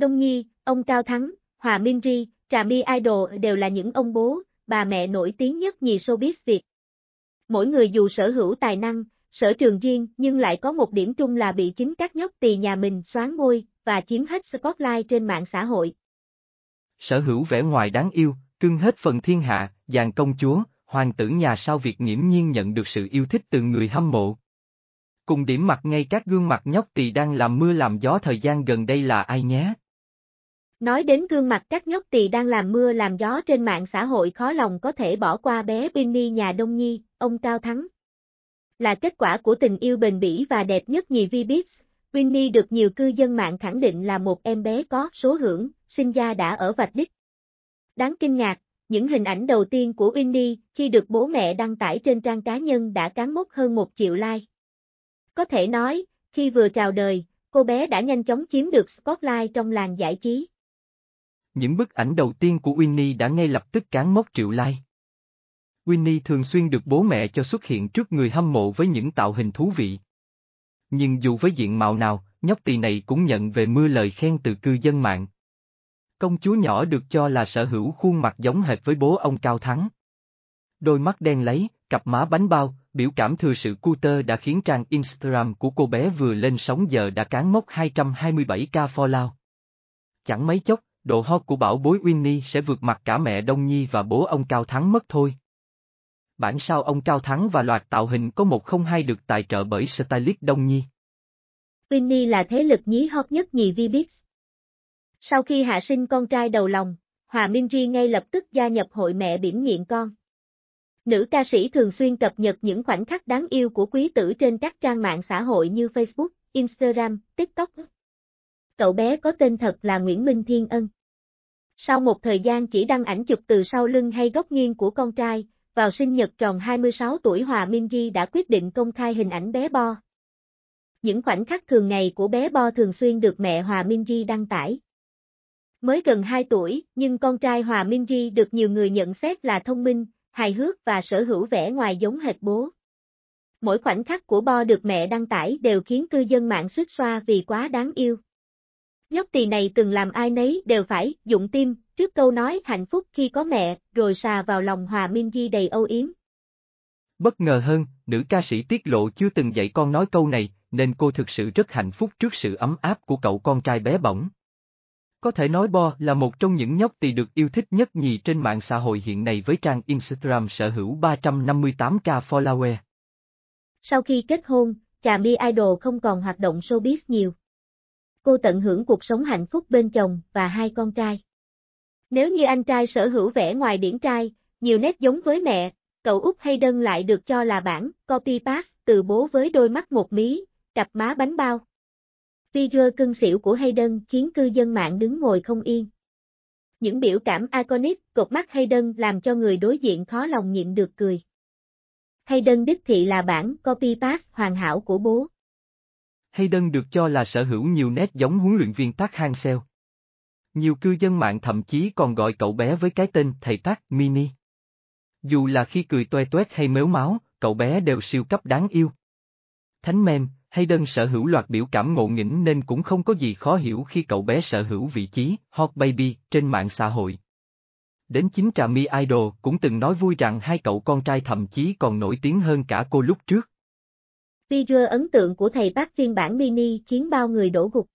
Đông Nhi, ông Cao Thắng, Hòa Minh Ri, Trà Mi Idol đều là những ông bố, bà mẹ nổi tiếng nhất nhì showbiz Việt. Mỗi người dù sở hữu tài năng, sở trường riêng nhưng lại có một điểm chung là bị chính các nhóc tỳ nhà mình xoán môi và chiếm hết spotlight trên mạng xã hội. Sở hữu vẻ ngoài đáng yêu, cưng hết phần thiên hạ, dàn công chúa, hoàng tử nhà sao Việt nghiễm nhiên nhận được sự yêu thích từ người hâm mộ. Cùng điểm mặt ngay các gương mặt nhóc tỳ đang làm mưa làm gió thời gian gần đây là ai nhé? Nói đến gương mặt các nhóc tỳ đang làm mưa làm gió trên mạng xã hội khó lòng có thể bỏ qua bé Binny nhà Đông Nhi, ông Cao Thắng. Là kết quả của tình yêu bền bỉ và đẹp nhất nhì VBIPS, Winnie được nhiều cư dân mạng khẳng định là một em bé có số hưởng, sinh ra đã ở vạch đích. Đáng kinh ngạc, những hình ảnh đầu tiên của Winnie khi được bố mẹ đăng tải trên trang cá nhân đã cán mốc hơn một triệu like. Có thể nói, khi vừa chào đời, cô bé đã nhanh chóng chiếm được spotlight trong làng giải trí. Những bức ảnh đầu tiên của Winnie đã ngay lập tức cán mốc triệu like. Winnie thường xuyên được bố mẹ cho xuất hiện trước người hâm mộ với những tạo hình thú vị. Nhưng dù với diện mạo nào, nhóc tỳ này cũng nhận về mưa lời khen từ cư dân mạng. Công chúa nhỏ được cho là sở hữu khuôn mặt giống hệt với bố ông Cao Thắng. Đôi mắt đen lấy, cặp má bánh bao, biểu cảm thừa sự cuter đã khiến trang Instagram của cô bé vừa lên sóng giờ đã cán mốc 227k follow. Chẳng mấy chốc, độ hot của bảo bối Winnie sẽ vượt mặt cả mẹ Đông Nhi và bố ông Cao Thắng mất thôi. Bản sao ông Cao Thắng và loạt tạo hình có một không hai được tài trợ bởi Stylist Đông Nhi. Winnie là thế lực nhí hot nhất nhì Vibix. Sau khi hạ sinh con trai đầu lòng, Hòa Minh Ri ngay lập tức gia nhập hội mẹ biển nghiện con. Nữ ca sĩ thường xuyên cập nhật những khoảnh khắc đáng yêu của quý tử trên các trang mạng xã hội như Facebook, Instagram, TikTok cậu bé có tên thật là Nguyễn Minh Thiên Ân. Sau một thời gian chỉ đăng ảnh chụp từ sau lưng hay góc nghiêng của con trai, vào sinh nhật tròn 26 tuổi Hòa Minji đã quyết định công khai hình ảnh bé Bo. Những khoảnh khắc thường ngày của bé Bo thường xuyên được mẹ Hòa Minji đăng tải. Mới gần 2 tuổi, nhưng con trai Hòa Minji được nhiều người nhận xét là thông minh, hài hước và sở hữu vẻ ngoài giống hệt bố. Mỗi khoảnh khắc của Bo được mẹ đăng tải đều khiến cư dân mạng suýt xoa vì quá đáng yêu. Nhóc tỳ này từng làm ai nấy đều phải dụng tim, trước câu nói hạnh phúc khi có mẹ, rồi xà vào lòng Hòa Minh Di đầy âu yếm. Bất ngờ hơn, nữ ca sĩ tiết lộ chưa từng dạy con nói câu này, nên cô thực sự rất hạnh phúc trước sự ấm áp của cậu con trai bé bỏng. Có thể nói Bo là một trong những nhóc tỳ được yêu thích nhất nhì trên mạng xã hội hiện nay với trang Instagram sở hữu 358k follower. Sau khi kết hôn, Trà mi Idol không còn hoạt động showbiz nhiều cô tận hưởng cuộc sống hạnh phúc bên chồng và hai con trai. Nếu như anh trai sở hữu vẻ ngoài điển trai, nhiều nét giống với mẹ, cậu Úc hay đơn lại được cho là bản copy pass từ bố với đôi mắt một mí, cặp má bánh bao. Video cưng xỉu của Hayden khiến cư dân mạng đứng ngồi không yên. Những biểu cảm iconic, cột mắt Hayden làm cho người đối diện khó lòng nhịn được cười. Hayden đích thị là bản copy pass hoàn hảo của bố. Hayden được cho là sở hữu nhiều nét giống huấn luyện viên Park Hang-seo. Nhiều cư dân mạng thậm chí còn gọi cậu bé với cái tên thầy Park Mini. Dù là khi cười toe toét hay mếu máu, cậu bé đều siêu cấp đáng yêu. Thánh mem, Hayden sở hữu loạt biểu cảm ngộ nghĩnh nên cũng không có gì khó hiểu khi cậu bé sở hữu vị trí Hot Baby trên mạng xã hội. Đến chính Trà Mi Idol cũng từng nói vui rằng hai cậu con trai thậm chí còn nổi tiếng hơn cả cô lúc trước. Video ấn tượng của thầy bác phiên bản mini khiến bao người đổ gục.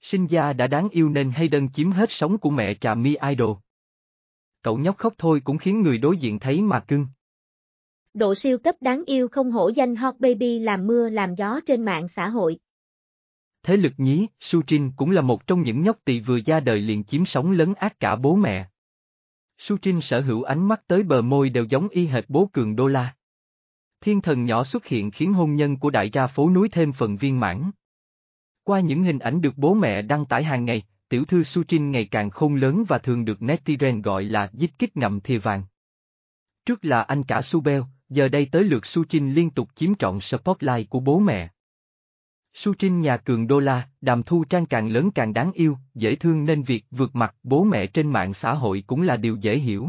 Sinh gia đã đáng yêu nên Hayden chiếm hết sống của mẹ trà mi idol. Cậu nhóc khóc thôi cũng khiến người đối diện thấy mà cưng. Độ siêu cấp đáng yêu không hổ danh Hot Baby làm mưa làm gió trên mạng xã hội. Thế lực nhí, Sujin cũng là một trong những nhóc tỳ vừa ra đời liền chiếm sóng lớn ác cả bố mẹ. Sujin sở hữu ánh mắt tới bờ môi đều giống y hệt bố cường đô la thiên thần nhỏ xuất hiện khiến hôn nhân của đại gia phố núi thêm phần viên mãn. Qua những hình ảnh được bố mẹ đăng tải hàng ngày, tiểu thư Su Suchin ngày càng khôn lớn và thường được Netizen gọi là dít kích ngậm thìa vàng. Trước là anh cả Su Beo, giờ đây tới lượt Su Suchin liên tục chiếm trọn spotlight của bố mẹ. Su Suchin nhà cường đô la, đàm thu trang càng lớn càng đáng yêu, dễ thương nên việc vượt mặt bố mẹ trên mạng xã hội cũng là điều dễ hiểu.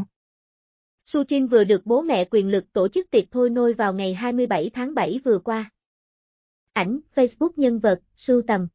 Sujin vừa được bố mẹ quyền lực tổ chức tiệc thôi nôi vào ngày 27 tháng 7 vừa qua. Ảnh, Facebook nhân vật, sưu tầm.